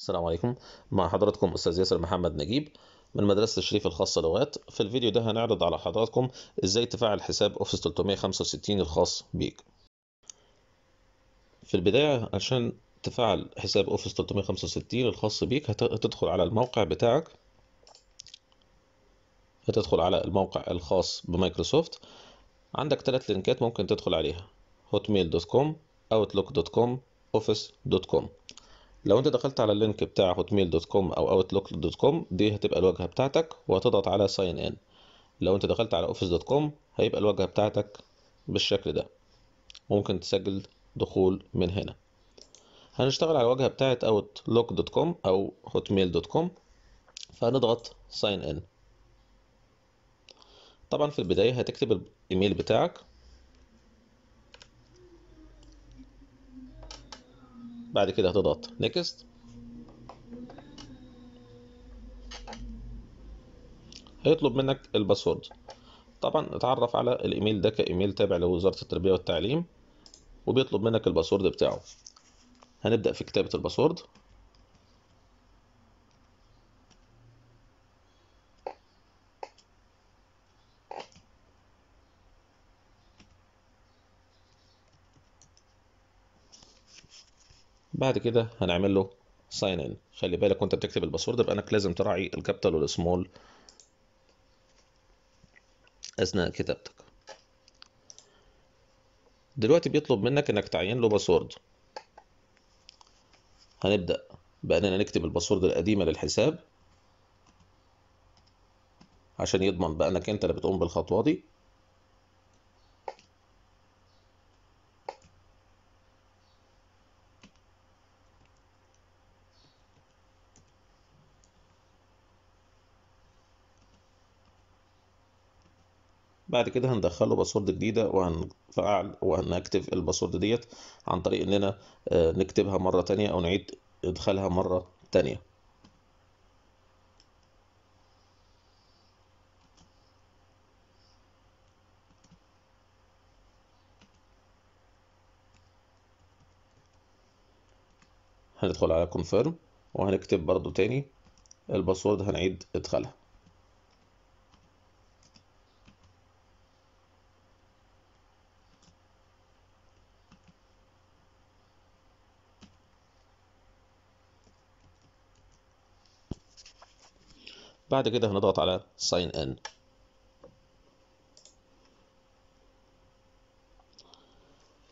السلام عليكم مع حضراتكم استاذ ياسر محمد نجيب من مدرسة الشريف الخاصة لغات في الفيديو ده هنعرض على حضراتكم ازاي تفعل حساب اوفيس 365 الخاص بيك في البداية عشان تفعل حساب اوفيس 365 الخاص بيك هتدخل على الموقع بتاعك هتدخل على الموقع الخاص بمايكروسوفت عندك ثلاث لينكات ممكن تدخل عليها hotmail.com outlook.com office.com لو انت دخلت على اللينك بتاع هوتميل دوت كوم او اوتلوك دوت كوم دي هتبقى الواجهه بتاعتك وهتضغط على ساين ان لو انت دخلت على اوفيس دوت كوم هيبقى الواجهه بتاعتك بالشكل ده ممكن تسجل دخول من هنا هنشتغل على الواجهه بتاعه اوتلوك دوت كوم او هوتميل دوت كوم فهنضغط ساين ان طبعا في البدايه هتكتب الايميل بتاعك بعد كده هتضغط نيكست هيطلب منك الباسورد طبعا اتعرف على الايميل ده كايميل تابع لوزاره التربيه والتعليم وبيطلب منك الباسورد بتاعه هنبدا في كتابه الباسورد بعد كده هنعمل له ساين ان خلي بالك وانت بتكتب الباسورد يبقى انك لازم تراعي الكابيتال والسمول اثناء كتابتك دلوقتي بيطلب منك انك تعين له باسورد هنبدا باننا نكتب الباسورد القديمه للحساب عشان يضمن بانك انت اللي بتقوم بالخطوه دي بعد كده هندخله باسورد جديده وهنفعل وهنكتب الباسورد ديت عن طريق اننا آه، نكتبها مره تانية او نعيد ادخالها مره تانية هندخل على كونفيرم وهنكتب برضو تاني الباسورد هنعيد ادخالها بعد كده هنضغط على ساين ان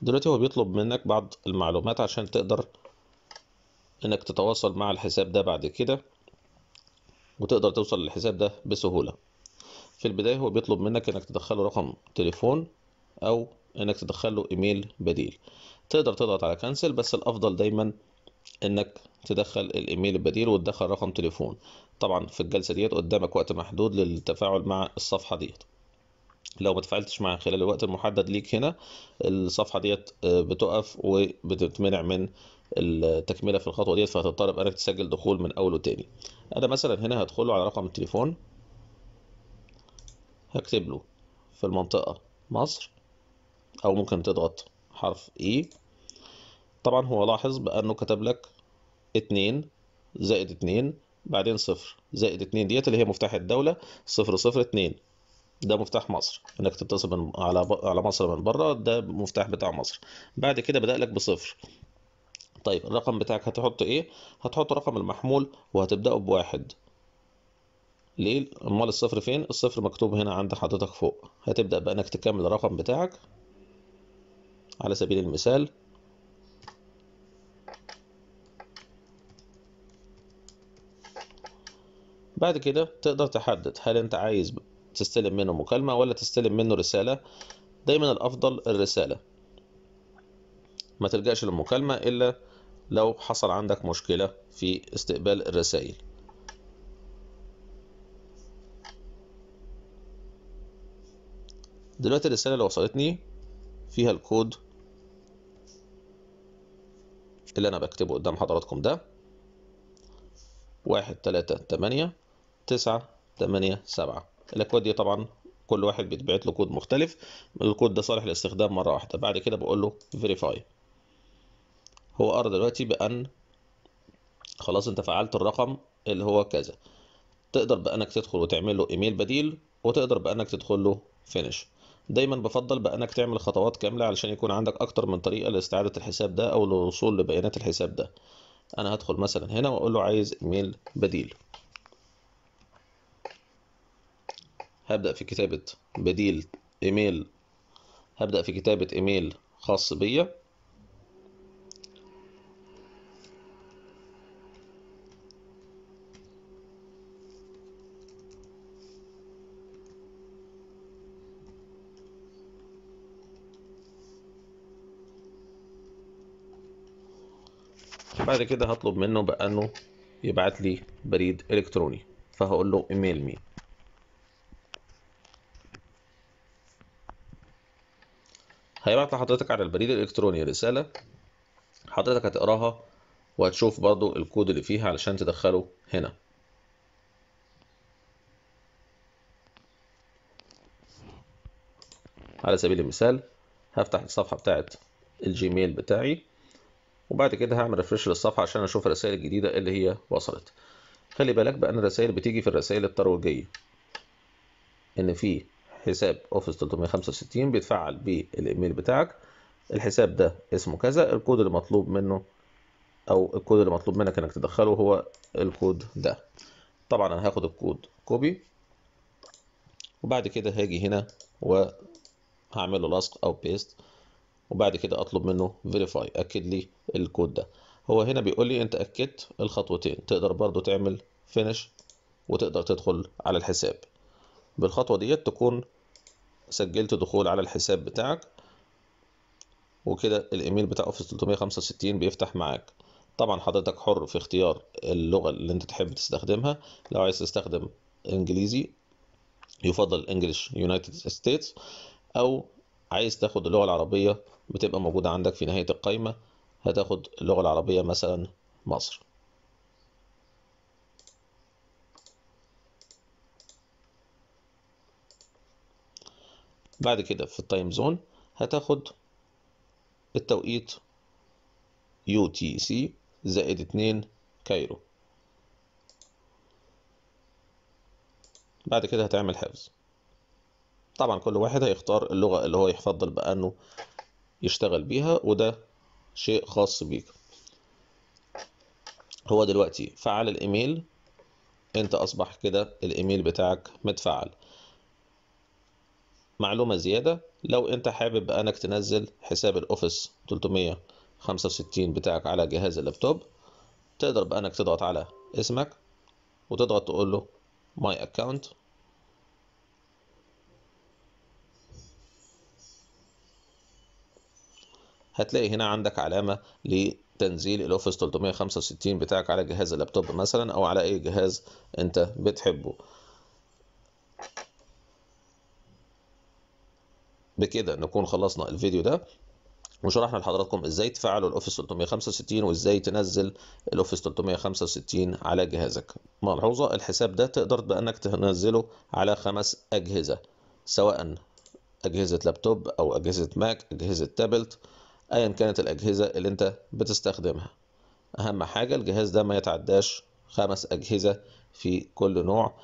دلوقتي هو بيطلب منك بعض المعلومات عشان تقدر انك تتواصل مع الحساب ده بعد كده وتقدر توصل للحساب ده بسهولة في البداية هو بيطلب منك انك تدخله رقم تليفون او انك تدخله ايميل بديل تقدر تضغط على كنسل بس الافضل دايما انك تدخل الايميل البديل وتدخل رقم تليفون طبعا في الجلسه ديت قدامك وقت محدود للتفاعل مع الصفحه ديت لو ما تفاعلتش معاها خلال الوقت المحدد ليك هنا الصفحه ديت آه، بتقف وبتتمنع من التكمله في الخطوه ديت فهتضطر انك تسجل دخول من اول وتاني انا مثلا هنا هدخله على رقم التليفون هكتب له في المنطقه مصر او ممكن تضغط حرف اي e. طبعا هو لاحظ بأنه كتب لك 2 زائد 2 بعدين صفر زائد 2 ديت اللي هي مفتاح الدولة صفر صفر 2 ده مفتاح مصر انك تتصل من على على مصر من بره ده مفتاح بتاع مصر بعد كده بدأ لك بصفر طيب الرقم بتاعك هتحط ايه هتحط رقم المحمول وهتبدأه بواحد ليه امال الصفر فين الصفر مكتوب هنا عند حضرتك فوق هتبدأ بأنك تكمل الرقم بتاعك على سبيل المثال بعد كده تقدر تحدد هل انت عايز تستلم منه مكالمة ولا تستلم منه رسالة دايما الافضل الرسالة ما تلجأش للمكالمة الا لو حصل عندك مشكلة في استقبال الرسائل دلوقتي الرسالة اللي وصلتني فيها الكود اللي انا بكتبه قدام حضراتكم ده واحد تلاتة تمانية تسعة تمانية سبعة الاكواد دي طبعا كل واحد بيتبعت له كود مختلف الكود ده صالح للاستخدام مره واحده بعد كده بقول له فيريفاي هو قرر دلوقتي بان خلاص انت فعلت الرقم اللي هو كذا تقدر بانك تدخل وتعمل له ايميل بديل وتقدر بانك تدخل له فينش دايما بفضل بانك تعمل خطوات كامله علشان يكون عندك اكتر من طريقه لاستعاده الحساب ده او للوصول لبيانات الحساب ده انا هدخل مثلا هنا واقول له عايز ايميل بديل هبدأ في كتابة بديل إيميل هبدأ في كتابة إيميل خاص بيا بعد كده هطلب منه بأنه يبعت لي بريد الكتروني فهقول له ايميل مين هيبعت لحضرتك على البريد الالكتروني رساله حضرتك هتقراها وهتشوف برضو الكود اللي فيها علشان تدخله هنا على سبيل المثال هفتح الصفحه بتاعت الجيميل بتاعي وبعد كده هعمل ريفرش للصفحه عشان اشوف الرسائل الجديده اللي هي وصلت خلي بالك بان الرسائل بتيجي في الرسائل الترويجيه ان في حساب اوفيس 365 بيتفعل بالايميل بتاعك الحساب ده اسمه كذا الكود اللي مطلوب منه او الكود اللي مطلوب منك انك تدخله هو الكود ده طبعا انا هاخد الكود كوبي وبعد كده هاجي هنا وهعمله لصق او بيست وبعد كده اطلب منه فيريفاي اكد لي الكود ده هو هنا بيقول لي انت اكدت الخطوتين تقدر برضو تعمل فينش وتقدر تدخل على الحساب بالخطوة ديت تكون سجلت دخول على الحساب بتاعك وكده الايميل بتاع اوفيس 365 بيفتح معاك طبعا حضرتك حر في اختيار اللغة اللي انت تحب تستخدمها لو عايز تستخدم انجليزي يفضل انجلش يونايتد ستيتس او عايز تاخد اللغة العربية بتبقى موجودة عندك في نهاية القائمة هتاخد اللغة العربية مثلا مصر بعد كده في التايم زون هتاخد التوقيت يو تي سي زائد اتنين كايرو بعد كده هتعمل حفظ طبعا كل واحد هيختار اللغة اللي هو يفضل بقى انه يشتغل بيها وده شيء خاص بيك هو دلوقتي فعل الايميل انت اصبح كده الايميل بتاعك متفعل معلومة زيادة لو انت حابب انك تنزل حساب الاوفيس 365 بتاعك على جهاز اللابتوب تقدر بانك تضغط على اسمك وتضغط تقول له ماي اكونت هتلاقي هنا عندك علامة لتنزيل الاوفيس 365 بتاعك على جهاز اللابتوب مثلا او على اي جهاز انت بتحبه بكده نكون خلصنا الفيديو ده وشرحنا لحضراتكم ازاي تفعلوا الاوفيس 365 وازاي تنزل الاوفيس 365 على جهازك ملحوظه الحساب ده تقدر بانك تنزله على خمس اجهزه سواء اجهزه لابتوب او اجهزه ماك اجهزه تابلت ايا كانت الاجهزه اللي انت بتستخدمها اهم حاجه الجهاز ده ما يتعداش خمس اجهزه في كل نوع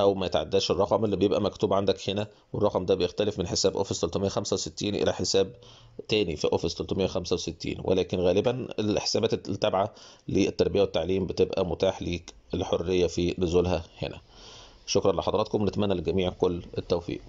او ما يتعداش الرقم اللي بيبقى مكتوب عندك هنا والرقم ده بيختلف من حساب اوفيس 365 الى حساب تاني في اوفيس 365 ولكن غالبا الحسابات التابعه للتربيه والتعليم بتبقى متاح ليك الحريه في نزولها هنا شكرا لحضراتكم نتمنى للجميع كل التوفيق